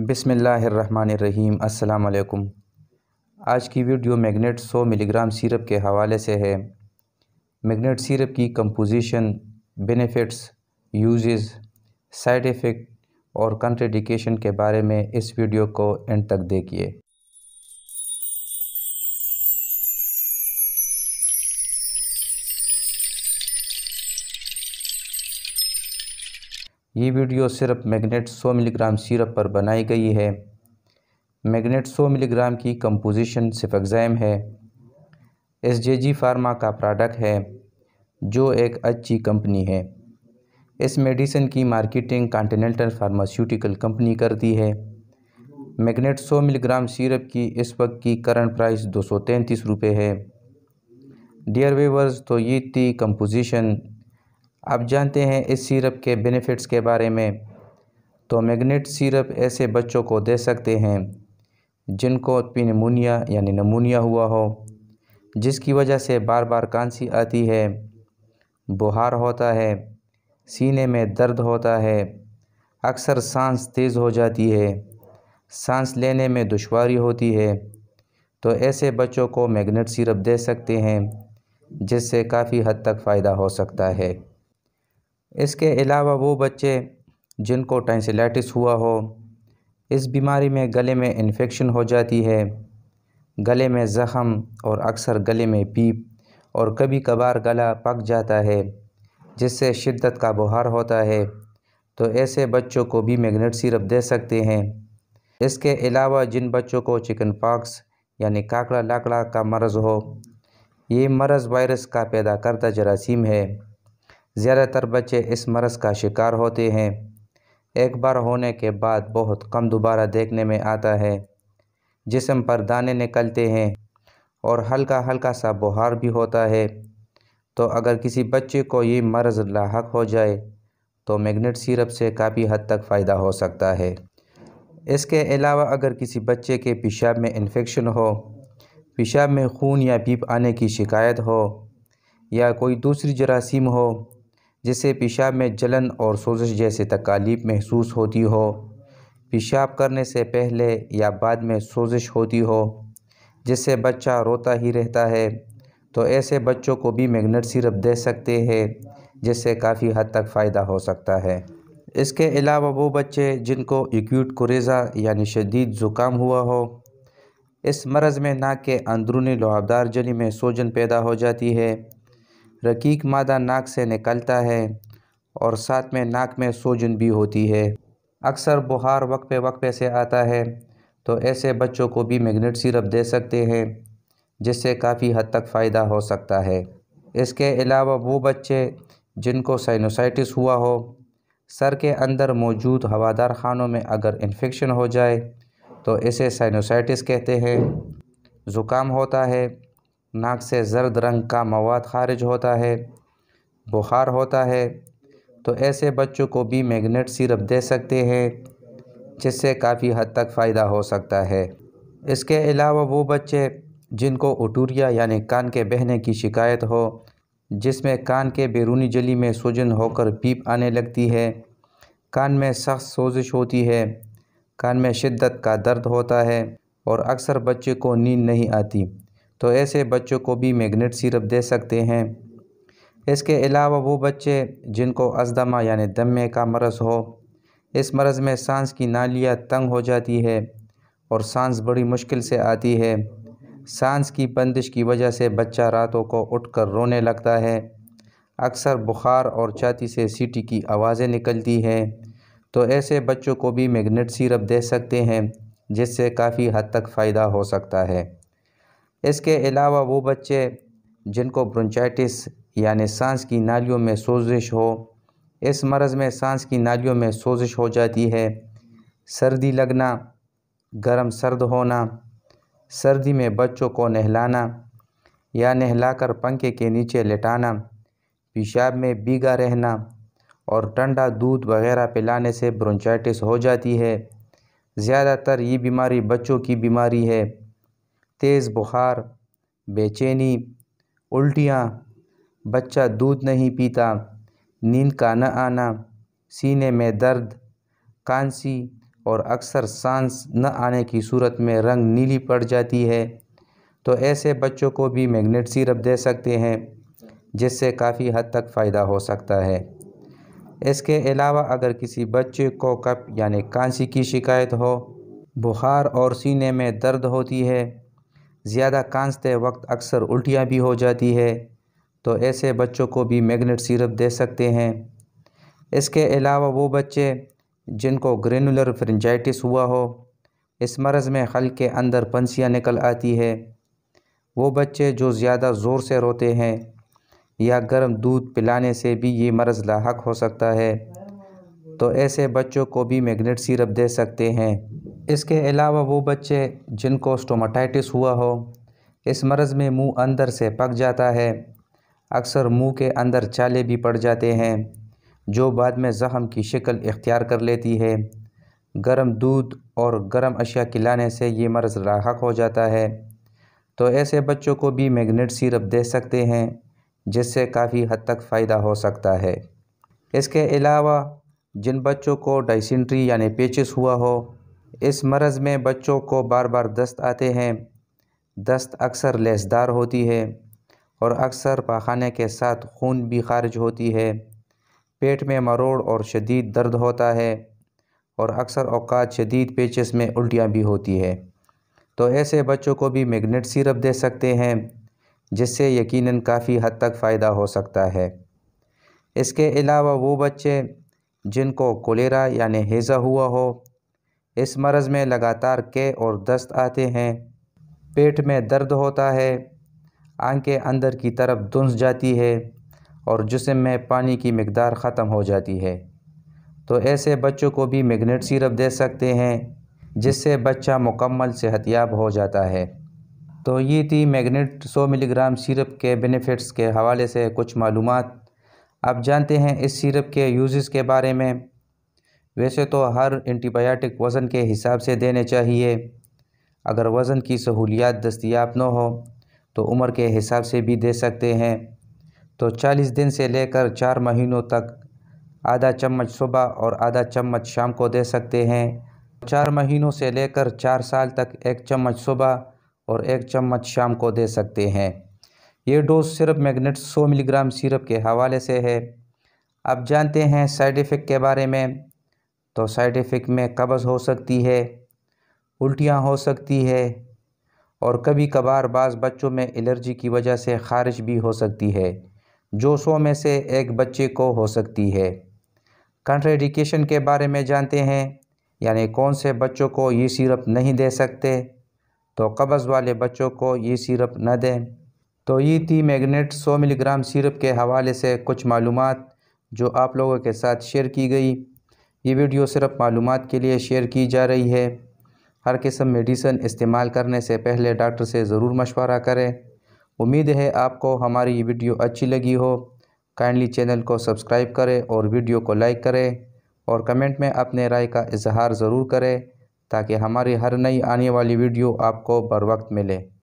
बिसमीम् अल्लाम आज की वीडियो मैग्नेट 100 मिलीग्राम सिरप के हवाले से है मैग्नेट सिरप की composition benefits uses, side effect और कंट्रेडिकेशन के बारे में इस वीडियो को एंड तक देखिए ये वीडियो सिर्फ मैग्नेट 100 मिलीग्राम सिरप पर बनाई गई है मैग्नेट 100 मिलीग्राम की कंपोजिशन एग्जाम है एस जे जी फार्मा का प्रोडक्ट है जो एक अच्छी कंपनी है इस मेडिसिन की मार्केटिंग कॉन्टीनेंटल फार्मास्यूटिकल कंपनी करती है मैग्नेट 100 मिलीग्राम सिरप की इस वक्त की करंट प्राइस दो सौ तैंतीस रुपये है डियर वेवर्स तो ये थी कंपोजिशन आप जानते हैं इस सिरप के बेनिफिट्स के बारे में तो मैग्नेट सिरप ऐसे बच्चों को दे सकते हैं जिनको पिनमोनिया यानी नमूनिया हुआ हो जिसकी वजह से बार बार कांसी आती है बुखार होता है सीने में दर्द होता है अक्सर सांस तेज़ हो जाती है सांस लेने में दुशारी होती है तो ऐसे बच्चों को मैग्नेट सिरप दे सकते हैं जिससे काफ़ी हद तक फ़ायदा हो सकता है इसके अलावा वो बच्चे जिनको टेंसिलाइटिस हुआ हो इस बीमारी में गले में इन्फेक्शन हो जाती है गले में ज़ख़म और अक्सर गले में पीप और कभी कभार गला पक जाता है जिससे शिद्दत का बुहार होता है तो ऐसे बच्चों को भी मैग्नेट सिरप दे सकते हैं इसके अलावा जिन बच्चों को चिकन पॉक्स यानी काकड़ा लाकड़ा का मर्ज़ हो ये मर्ज़ वायरस का पैदा करता जरासीम है ज़्यादातर बच्चे इस मरस का शिकार होते हैं एक बार होने के बाद बहुत कम दोबारा देखने में आता है जिसम पर दाने निकलते हैं और हल्का हल्का सा बुहार भी होता है तो अगर किसी बच्चे को ये मर्ज़ लाक हो जाए तो मैग्नेट सिरप से काफ़ी हद तक फ़ायदा हो सकता है इसके अलावा अगर किसी बच्चे के पेशाब में इन्फेक्शन हो पेशाब में खून या पीप आने की शिकायत हो या कोई दूसरी जरासीम हो जिससे पेशाब में जलन और सोजिश जैसे तकालीफ महसूस होती हो पेशाब करने से पहले या बाद में सोजिश होती हो जिससे बच्चा रोता ही रहता है तो ऐसे बच्चों को भी मैगनेट सिरप दे सकते हैं जिससे काफ़ी हद तक फ़ायदा हो सकता है इसके अलावा वो बच्चे जिनको एक्यूट कुरेज़ा यानी शदीद ज़ुकाम हुआ हो इस मरज़ में नाक के अंदरूनी लोहाबदार जनी में सोजन पैदा हो जाती है रकीक मादा नाक से निकलता है और साथ में नाक में सोजन भी होती है अक्सर बुखार वक्फे वक्फे से आता है तो ऐसे बच्चों को भी मैग्नेट सिरप दे सकते हैं जिससे काफ़ी हद तक फ़ायदा हो सकता है इसके अलावा वो बच्चे जिनको साइनोसाइटिस हुआ हो सर के अंदर मौजूद हवादार खानों में अगर इन्फेक्शन हो जाए तो इसे साइनोसाइटिस कहते हैं ज़ुकाम होता है नाक से जर्द रंग का मवाद खारिज होता है बुखार होता है तो ऐसे बच्चों को भी मैग्नेट सिरप दे सकते हैं जिससे काफ़ी हद तक फ़ायदा हो सकता है इसके अलावा वो बच्चे जिनको ओटूरिया यानी कान के बहने की शिकायत हो जिसमें कान के बैरूनी जली में सूजन होकर पीप आने लगती है कान में सख्त सोजिश होती है कान में शिद्दत का दर्द होता है और अक्सर बच्चे को नींद नहीं आती तो ऐसे बच्चों को भी मैग्नेट सिरप दे सकते हैं इसके अलावा वो बच्चे जिनको अजदमा यानी दमे का मरज़ हो इस मरज़ में सांस की नालियाँ तंग हो जाती है और सांस बड़ी मुश्किल से आती है सांस की बंदिश की वजह से बच्चा रातों को उठकर रोने लगता है अक्सर बुखार और छाती से सीटी की आवाज़ें निकलती हैं तो ऐसे बच्चों को भी मैग्नेट सिरप दे सकते हैं जिससे काफ़ी हद तक फ़ायदा हो सकता है इसके अलावा वो बच्चे जिनको ब्रोंचाइटिस यानि सांस की नालियों में सोजिश हो इस मर्ज़ में सांस की नालियों में सोजिश हो जाती है सर्दी लगना गर्म सर्द होना सर्दी में बच्चों को नहलाना या नहलाकर पंखे के नीचे लेटाना पेशाब में बीगा रहना और ठंडा दूध वगैरह पिलाने से ब्रोंचाइटिस हो जाती है ज़्यादातर ये बीमारी बच्चों की बीमारी है तेज़ बुखार बेचैनी उल्टियाँ बच्चा दूध नहीं पीता नींद का न आना सीने में दर्द कांसी और अक्सर सांस न आने की सूरत में रंग नीली पड़ जाती है तो ऐसे बच्चों को भी मैग्नेट सिरप दे सकते हैं जिससे काफ़ी हद तक फ़ायदा हो सकता है इसके अलावा अगर किसी बच्चे को कप यानी कांसी की शिकायत हो बुखार और सीने में दर्द होती है ज़्यादा कांसते वक्त अक्सर उल्टियाँ भी हो जाती है तो ऐसे बच्चों को भी मैग्नेट सिरप दे सकते हैं इसके अलावा वो बच्चे जिनको ग्रेनुलर फ्रेंजाइटिस हुआ हो इस मर्ज़ में हल के अंदर पंसियाँ निकल आती है वो बच्चे जो ज़्यादा ज़ोर से रोते हैं या गर्म दूध पिलाने से भी ये मर्ज़ लाक हो सकता है तो ऐसे बच्चों को भी मैग्नेट सिरप दे सकते हैं इसके अलावा वो बच्चे जिनको स्टोमाटाइटिस हुआ हो इस मर्ज़ में मुंह अंदर से पक जाता है अक्सर मुंह के अंदर चाले भी पड़ जाते हैं जो बाद में ज़ख़म की शक्ल इख्तियार कर लेती है गर्म दूध और गर्म अशिया खिलाने से ये मर्ज़ राहक हो जाता है तो ऐसे बच्चों को भी मैग्नेट सिरप दे सकते हैं जिससे काफ़ी हद तक फ़ायदा हो सकता है इसके अलावा जिन बच्चों को डाइसेंट्री यानी पेचिस हुआ हो इस मरज़ में बच्चों को बार बार दस्त आते हैं दस्त अक्सर लेसदार होती है और अक्सर पाखाने के साथ खून भी खारिज होती है पेट में मरोड़ और शदीद दर्द होता है और अक्सर अवकात शदीद पेचिस में उल्टियाँ भी होती है तो ऐसे बच्चों को भी मैगनेट सिरप दे सकते हैं जिससे यकीनन काफ़ी हद तक फ़ायदा हो सकता है इसके अलावा वो बच्चे जिनको कोलेरा यानि हेज़ा हुआ हो इस मर्ज़ में लगातार के और दस्त आते हैं पेट में दर्द होता है आंखें अंदर की तरफ धुंस जाती है और जिसम में पानी की मकदार ख़त्म हो जाती है तो ऐसे बच्चों को भी मैगनेट सिरप दे सकते हैं जिससे बच्चा मुकम्मल सेहतियाब हो जाता है तो ये थी मैगनेट 100 मिलीग्राम सिरप के बेनिफिट्स के हवाले से कुछ मालूमात आप जानते हैं इस सिरप के यूजेस के बारे में वैसे तो हर एंटीबायोटिक वज़न के हिसाब से देने चाहिए अगर वज़न की सहूलियात दस्तियाब न हो तो उम्र के हिसाब से भी दे सकते हैं तो 40 दिन से लेकर चार महीनों तक आधा चम्मच सुबह और आधा चम्मच शाम को दे सकते हैं चार महीनों से लेकर चार साल तक एक चम्मच सुबह और एक चम्मच शाम को दे सकते हैं ये डोज सिर्फ मैग्नेट 100 मिलीग्राम सिरप के हवाले से है आप जानते हैं साइड इफ़ेक्ट के बारे में तो साइड इफ़ेक्ट में कब्ज़ हो सकती है उल्टियाँ हो सकती है और कभी कभार बाज़ बच्चों में एलर्जी की वजह से खारिश भी हो सकती है जो सौ में से एक बच्चे को हो सकती है कंट्रेडिकेशन के बारे में जानते हैं यानी कौन से बच्चों को ये सिरप नहीं दे सकते तो कब्ज़ वाले बच्चों को ये सिरप न दें तो ये थी मैगनेट 100 मिलीग्राम सिरप के हवाले से कुछ मालूम जो आप लोगों के साथ शेयर की गई ये वीडियो सिर्फ मालूम के लिए शेयर की जा रही है हर किस्म मेडिसन इस्तेमाल करने से पहले डॉक्टर से ज़रूर मशवरा करें उम्मीद है आपको हमारी ये वीडियो अच्छी लगी हो काइंडली चैनल को सब्सक्राइब करें और वीडियो को लाइक करें और कमेंट में अपने राय का इजहार ज़रूर करें ताकि हमारी हर नई आने वाली वीडियो आपको बर वक्त मिले